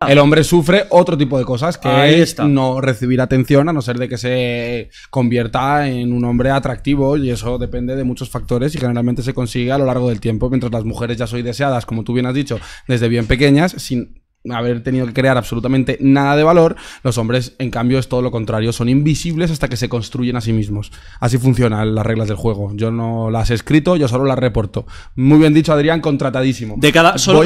Ah. El hombre sufre otro tipo de cosas que es no recibir atención a no ser de que se convierta en un hombre atractivo y eso depende de muchos factores y generalmente se consigue a lo largo del tiempo mientras las mujeres ya son deseadas como tú bien has dicho desde bien pequeñas sin haber tenido que crear absolutamente nada de valor, los hombres, en cambio, es todo lo contrario, son invisibles hasta que se construyen a sí mismos. Así funcionan las reglas del juego. Yo no las he escrito, yo solo las reporto. Muy bien dicho, Adrián, contratadísimo. De cada, solo,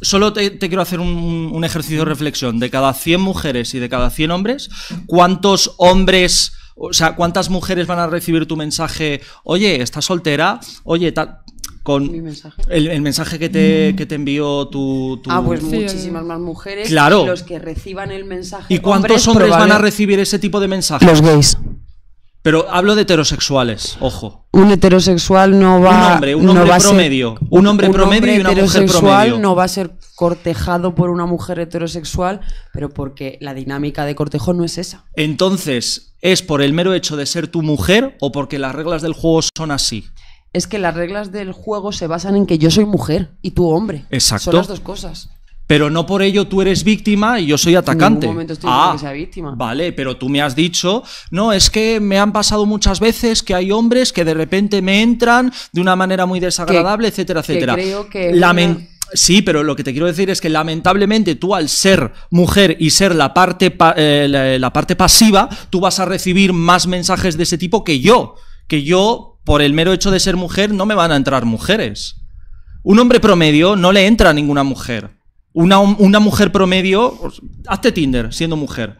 solo, te, quiero hacer un, ejercicio de reflexión. De cada 100 mujeres y de cada 100 hombres, ¿cuántos hombres... O sea, ¿cuántas mujeres van a recibir tu mensaje? Oye, ¿estás soltera? Oye, tal con El, mensaje que te, mm. que te envió tu, tu... Ah, pues muchísimas más mujeres. Claro. Los que reciban el mensaje. ¿Y cuántos hombres, van a recibir ese tipo de mensajes? Los gays. Pero hablo de heterosexuales, ojo. Un heterosexual no va. Un hombre, un hombre promedio. un hombre promedio y una mujer promedio. no va a ser cortejado por una mujer heterosexual, pero porque la dinámica de cortejo no es esa. Entonces, ¿es por el mero hecho de ser tu mujer o porque las reglas del juego son así? es que las reglas del juego se basan en que yo soy mujer y tú hombre. Exacto. Son las dos cosas. Pero no por ello tú eres víctima y yo soy atacante. En estoy ah, víctima. Vale, pero tú me has dicho, no, es que me han pasado muchas veces que hay hombres que de repente me entran de una manera muy desagradable, etcétera, etcétera, que Creo que Sí, pero lo que te quiero decir es que lamentablemente tú al ser mujer y ser la parte, eh, la parte pasiva, tú vas a recibir más mensajes de ese tipo que yo que yo por el mero hecho de ser mujer no me van a entrar mujeres. Un hombre promedio no le entra a ninguna mujer. Una, una mujer promedio, pues, hazte Tinder siendo mujer.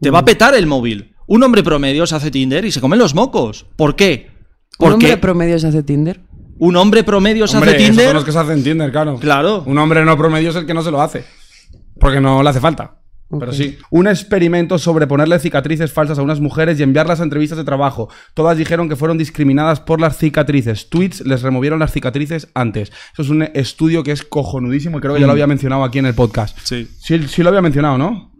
Te va a petar el móvil. Un hombre promedio se hace Tinder y se comen los mocos. ¿Por qué? ¿Un hombre promedio se hace Tinder? un hombre promedio se hace Tinder. los que se hacen Tinder, Claro. Un hombre no promedio es el que no se lo hace. Porque no le hace falta. Pero sí. Un experimento sobre ponerle cicatrices falsas a unas mujeres y enviarlas a entrevistas de trabajo. Todas dijeron que fueron discriminadas por las cicatrices. Tweets les removieron las cicatrices antes. Eso es un estudio que es cojonudísimo y creo que ya lo mm. había mencionado aquí en el podcast. Sí, sí lo había mencionado, ¿no?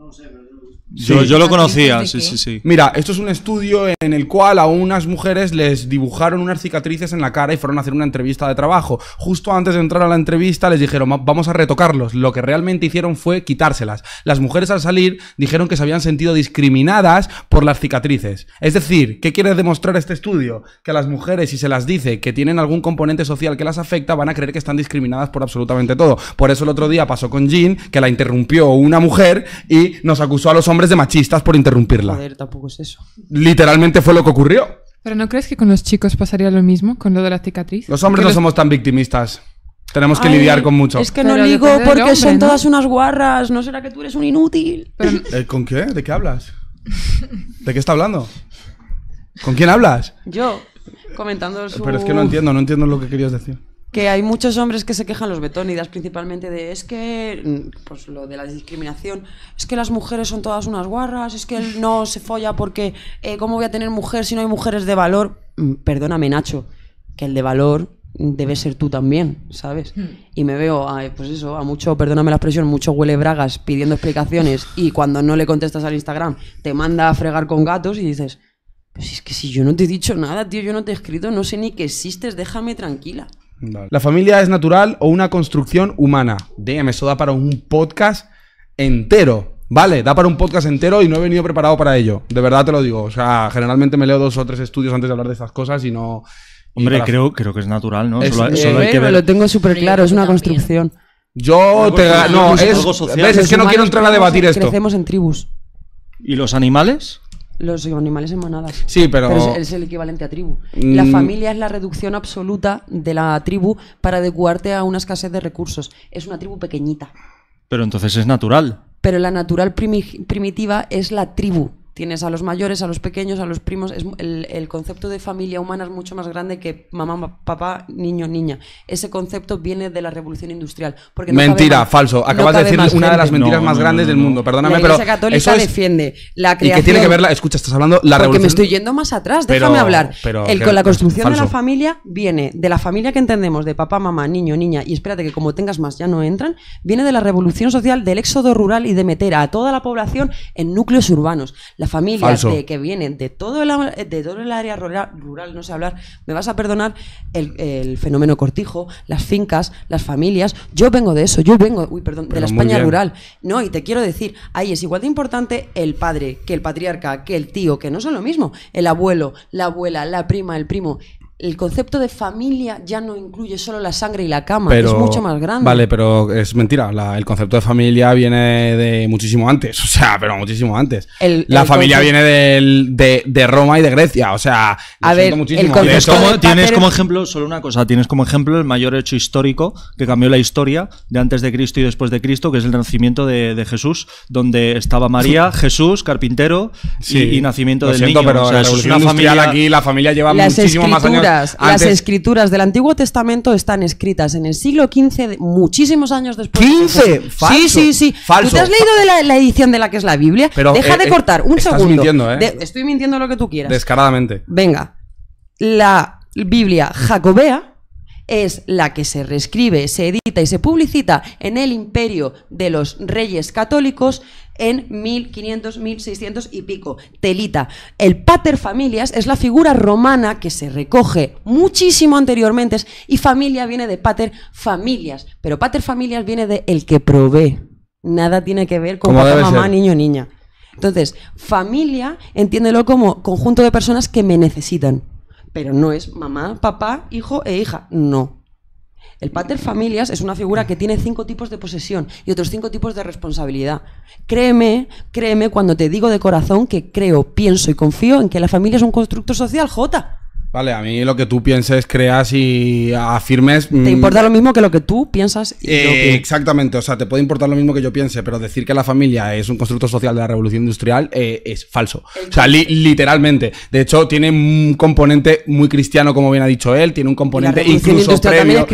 Yo, yo, lo ah, conocía, sí, sí, sí. Mira, esto es un estudio en el cual a unas mujeres les dibujaron unas cicatrices en la cara y fueron a hacer una entrevista de trabajo. Justo antes de entrar a la entrevista les dijeron, vamos a retocarlos. Lo que realmente hicieron fue quitárselas. Las mujeres al salir dijeron que se habían sentido discriminadas por las cicatrices. Es decir, ¿qué quiere demostrar este estudio? Que a las mujeres, si se las dice que tienen algún componente social que las afecta, van a creer que están discriminadas por absolutamente todo. Por eso el otro día pasó con Jean, que la interrumpió una mujer y nos acusó a los hombres de machistas por interrumpirla. Joder, tampoco es eso. Literalmente fue lo que ocurrió. Pero ¿no crees que con los chicos pasaría lo mismo, con lo de la cicatriz? Los hombres no somos tan victimistas. Tenemos que lidiar con mucho. Es que no digo porque son todas unas guarras. ¿No será que tú eres un inútil? Eh, ¿Con qué? ¿De qué hablas? ¿De qué está hablando? ¿Con quién hablas? Yo, comentando Pero es que no entiendo, no entiendo lo que querías decir que hay muchos hombres que se quejan, los betónidas principalmente, de es que, mm, pues lo de la discriminación, es que las mujeres son todas unas guarras, es que él no se folla porque, eh, ¿cómo voy a tener mujer si no hay mujeres de valor? Mm, perdóname, Nacho, que el de valor debe ser tú también, ¿sabes? Hmm. Y me veo, a, pues eso, a mucho, perdóname la expresión, mucho huele bragas pidiendo explicaciones y cuando no le contestas al Instagram te manda a fregar con gatos y dices, pues es que si yo no te he dicho nada, tío, yo no te he escrito, no sé ni que existes, déjame tranquila. La familia es natural o una construcción humana. Damn, eso da para un podcast entero. Vale, da para un podcast entero y no he venido preparado para ello. De verdad te lo digo. O sea, generalmente me leo dos o tres estudios antes de hablar de estas cosas y no. Hombre, creo, creo que es natural, ¿no? que ver. Lo tengo súper claro, es una construcción. Yo te. No, es. es que no quiero entrar a debatir esto. Crecemos en tribus. ¿Y los animales? Los animales en manadas. Sí, pero... es, el equivalente a tribu. La mm. familia es la reducción absoluta de la tribu para adecuarte a una escasez de recursos. Es una tribu pequeñita. Pero entonces es natural. Pero la natural primitiva es la tribu. Tienes a los mayores, a los pequeños, a los primos. el, concepto de familia humana es mucho más grande que mamá, papá, niño, niña. Ese concepto viene de la revolución industrial. Mentira, falso. Acabas de decir una de las mentiras más grandes del mundo. Perdóname, la pero Católica eso defiende la creación. Y que tiene que ver, escucha, estás hablando la revolución. Porque me estoy yendo más atrás. Déjame hablar. Pero, el, con la construcción de la familia viene de la familia que entendemos de papá, mamá, niño, niña. Y espérate que como tengas más ya no entran. Viene de la revolución social, del éxodo rural y de meter a toda la población en núcleos urbanos familias que vienen de todo, el, de todo el área rural, rural, no sé hablar, me vas a perdonar el, fenómeno cortijo, las fincas, las familias. Yo vengo de eso, yo vengo, uy, perdón, de la España rural. No, y te quiero decir, ahí es igual de importante el padre que el patriarca, que el tío, que no son lo mismo. El abuelo, la abuela, la prima, el primo el concepto de familia ya no incluye solo la sangre y la cama, es mucho más grande. Vale, pero es mentira. el concepto de familia viene de muchísimo antes, o sea, pero muchísimo antes. la familia viene de, de, Roma y de Grecia, o sea, muchísimo. El ¿Tienes, como, tienes como ejemplo, solo una cosa, tienes como ejemplo el mayor hecho histórico que cambió la historia de antes de Cristo y después de Cristo, que es el nacimiento de, de Jesús, donde estaba María, Jesús, carpintero y, nacimiento del niño. Pero la familia... aquí la familia lleva muchísimo más años las escrituras del Antiguo Testamento están escritas en el siglo XV, muchísimos años después. ¿15? Falso. Sí, sí, sí. ¿Tú te has leído de la, edición de la que es la Biblia? Deja eh, de eh, cortar, un segundo. Mintiendo, ¿eh? estoy mintiendo lo que tú quieras. Descaradamente. Venga. La Biblia jacobea es la que se reescribe, se edita y se publicita en el imperio de los reyes católicos en 1500, 1600 y pico. Telita. El pater familias es la figura romana que se recoge muchísimo anteriormente y familia viene de pater familias, pero pater familias viene de el que provee. Nada tiene que ver con mamá, niño, niña. Entonces, familia, entiéndelo como conjunto de personas que me necesitan. Pero no es mamá, papá, hijo e hija. No, el pater familias es una figura que tiene cinco tipos de posesión y otros cinco tipos de responsabilidad. Créeme, créeme cuando te digo de corazón que creo, pienso y confío en que la familia es un constructo social, J. Vale, a mí lo que tú pienses, creas y afirmes. ¿Te mm, importa lo mismo que lo que tú piensas? Eh, exactamente, o sea, te puede importar lo mismo que yo piense, pero decir que la familia es un constructo social de la revolución industrial eh, es falso. o sea, literalmente. De hecho, tiene un componente muy cristiano, como bien ha dicho él, tiene un componente incluso previo.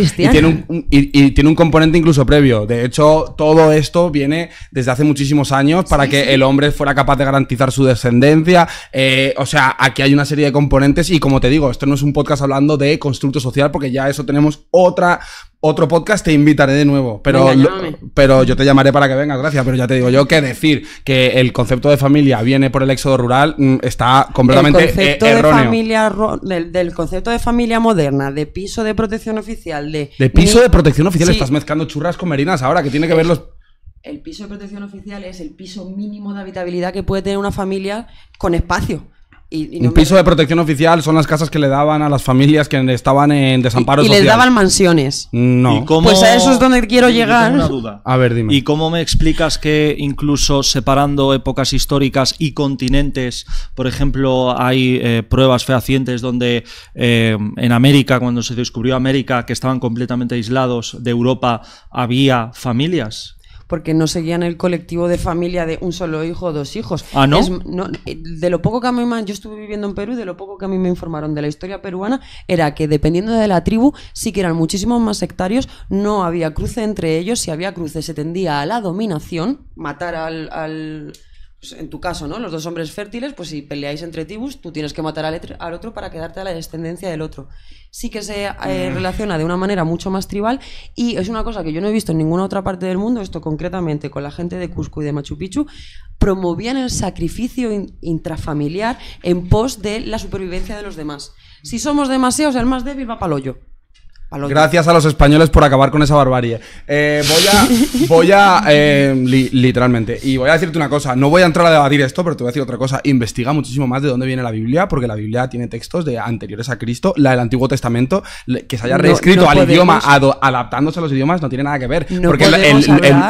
Y tiene un, componente incluso previo. De hecho, todo esto viene desde hace muchísimos años para que el hombre fuera capaz de garantizar su descendencia. Eh, o sea, aquí hay una serie de componentes y como te digo, esto no es un podcast hablando de constructo social, porque ya eso tenemos otra, otro podcast, te invitaré de nuevo. Pero, yo, pero yo te llamaré para que vengas, gracias. Pero ya te digo yo que decir que el concepto de familia viene por el éxodo rural mm, está completamente el concepto eh, erróneo. del, concepto de familia moderna, de piso de protección oficial, de. De piso de protección oficial, estás mezclando churras con merinas ahora, que tiene que ver los el piso de protección oficial es el piso mínimo de habitabilidad que puede tener una familia con espacio un piso de protección oficial son las casas que le daban a las familias que estaban en desamparo y, y les daban mansiones. No. Pues a eso es donde quiero llegar. Una duda. A ver, dime. ¿Y cómo me explicas que incluso separando épocas históricas y continentes, por ejemplo, hay eh, pruebas fehacientes donde eh, en América, cuando se descubrió América, que estaban completamente aislados de Europa, había familias? porque no seguían el colectivo de familia de un solo hijo o dos hijos. Ah, ¿no? Eh, de lo poco que a mí me, yo estuve viviendo en Perú y de lo poco que a mí me informaron de la historia peruana era que dependiendo de la tribu sí que eran muchísimos más sectarios, no había cruce entre ellos, si había cruce se tendía a la dominación, matar al pues, en tu caso, ¿no? Los dos hombres fértiles, pues si peleáis entre tibus, tú tienes que matar al, otro para quedarte a la descendencia del otro. Sí que se eh, mm. relaciona de una manera mucho más tribal y es una cosa que yo no he visto en ninguna otra parte del mundo, esto concretamente con la gente de Cusco y de Machu Picchu, promovían el sacrificio intrafamiliar en pos de la supervivencia de los demás. Si somos demasiados, el más débil va para el hoyo. Gracias a los españoles por acabar con esa barbarie. Eh, voy a. voy a eh, literalmente. Y voy a decirte una cosa. No voy a entrar a debatir esto, pero te voy a decir otra cosa. Investiga muchísimo más de dónde viene la Biblia, porque la Biblia tiene textos de anteriores a Cristo, la del Antiguo Testamento, que se haya reescrito al idioma, adaptándose a los idiomas, no tiene nada que ver. porque el,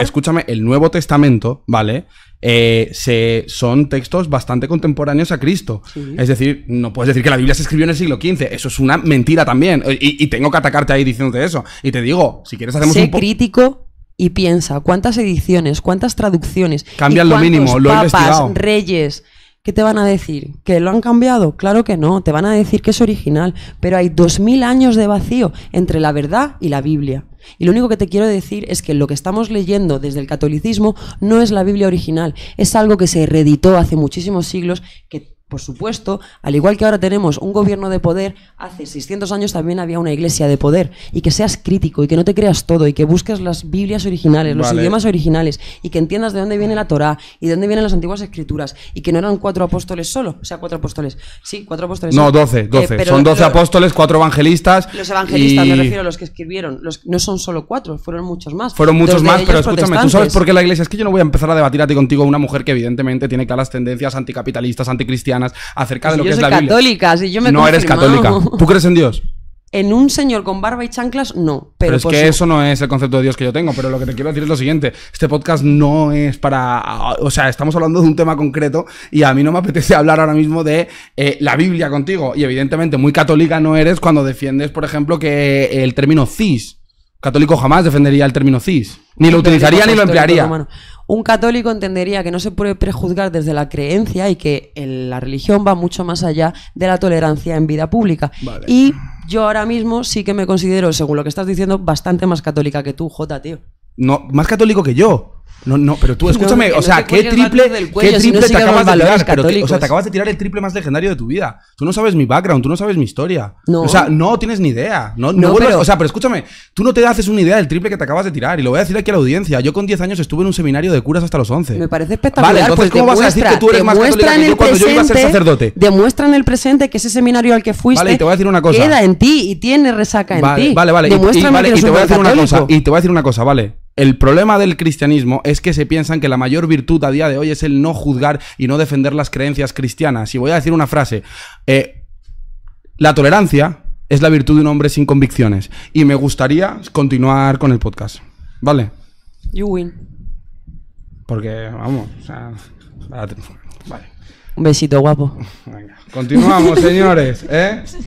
escúchame, el Nuevo Testamento, ¿vale? Eh, se, son textos bastante contemporáneos a Cristo. Es decir, no puedes decir que la Biblia se escribió en el siglo XV. Eso es una mentira también. Eh, y, tengo que atacarte ahí diciéndote eso. Y te digo, si quieres hacemos sé un crítico y piensa cuántas ediciones, cuántas traducciones. Cambian lo mínimo, lo he investigado. Reyes ¿Qué te van a decir? ¿Que lo han cambiado? Claro que no, te van a decir que es original, pero hay dos mil años de vacío entre la verdad y la Biblia. Y lo único que te quiero decir es que lo que estamos leyendo desde el catolicismo no es la Biblia original, es algo que se reeditó hace muchísimos siglos, que por supuesto, al igual que ahora tenemos un gobierno de poder, hace 600 años también había una iglesia de poder. Y que seas crítico y que no te creas todo y que busques las Biblias originales, los idiomas originales y que entiendas de dónde viene la Torá y de dónde vienen las antiguas escrituras y que no eran cuatro apóstoles solo. O sea, cuatro apóstoles. Sí, cuatro apóstoles. No, doce, eh, doce. son doce apóstoles, cuatro evangelistas. Los evangelistas, me refiero a los que escribieron. Los, no son solo cuatro, fueron muchos más. Fueron muchos más, pero escúchame, ¿tú sabes por qué la iglesia? Es que yo no voy a empezar a debatir a ti contigo una mujer que evidentemente tiene claras tendencias anticapitalistas, anticristianas acerca de lo que es la católica, Biblia. Si yo no eres católica. ¿Tú crees en Dios? En un señor con barba y chanclas, no. Pero, es que eso no es el concepto de Dios que yo tengo. Pero lo que te quiero decir es lo siguiente: este podcast no es para. O sea, estamos hablando de un tema concreto y a mí no me apetece hablar ahora mismo de eh, la Biblia contigo. Y evidentemente, muy católica no eres cuando defiendes, por ejemplo, que el término cis católico jamás defendería el término cis. Ni lo utilizaría ni lo emplearía. Un católico entendería que no se puede prejuzgar desde la creencia y que la religión va mucho más allá de la tolerancia en vida pública. Y yo ahora mismo sí que me considero, según lo que estás diciendo, bastante más católica que tú, Jota, tío. No, más católico que yo. No, no, pero tú escúchame, o sea, ¿qué triple, te acabas de tirar? o sea, te acabas de tirar el triple más legendario de tu vida. Tú no sabes mi background, tú no sabes mi historia. O sea, no tienes ni idea. No, O sea, pero escúchame, tú no te haces una idea del triple que te acabas de tirar. Y lo voy a decir aquí a la audiencia. Yo con 10 años estuve en un seminario de curas hasta los 11. Me parece espectacular. Vale, entonces, pues ¿cómo vas a decir que tú eres más católica cuando yo iba a ser sacerdote? en el presente que ese seminario al que fuiste queda en ti y tiene resaca en ti. Vale, vale, vale. Y te voy a y te voy a decir una cosa, vale. El problema del cristianismo es que se piensan que la mayor virtud a día de hoy es el no juzgar y no defender las creencias cristianas. Y voy a decir una frase. Eh, la tolerancia es la virtud de un hombre sin convicciones. Y me gustaría continuar con el podcast. ¿Vale? You win. Porque, vamos, o sea, Vale. Un besito guapo. Continuamos, señores. ¿eh?